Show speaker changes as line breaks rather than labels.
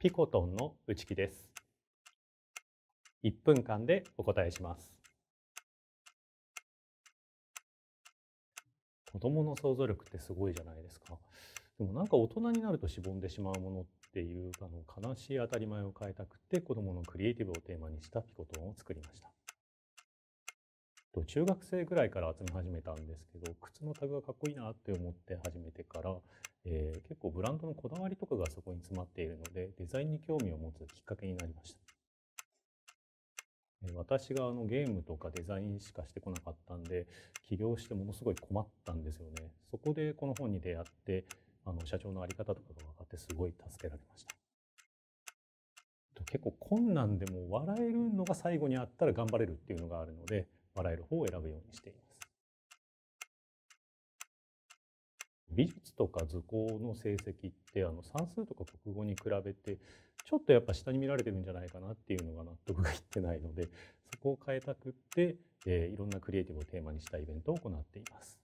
ピコトンの打ち木です。1分間でお答えします。子供の想像力ってすごいじゃないですか。でもなんか大人になるとしぼんでしまうものっていうあの悲しい当たり前を変えたくて子供のクリエイティブをテーマにしたピコトンを作りました。と中学生ぐらいから集め始めたんですけど靴のタグがかっこいいなって思って始めてからえー、結構ブランドのこだわりとかがそこに詰まっているので、デザインに興味を持つきっかけになりました。私があのゲームとかデザインしかしてこなかったんで起業してものすごい困ったんですよねそこでこの本に出会ってあの社長の在り方とかが分かってすごい助けられました結構困難でも笑えるのが最後にあったら頑張れるっていうのがあるので笑える方を選ぶようにしています美術とか図工の成績ってあの算数とか国語に比べてちょっとやっぱ下に見られてるんじゃないかなっていうのが納得がいってないのでそこを変えたくって、えー、いろんなクリエイティブをテーマにしたイベントを行っています。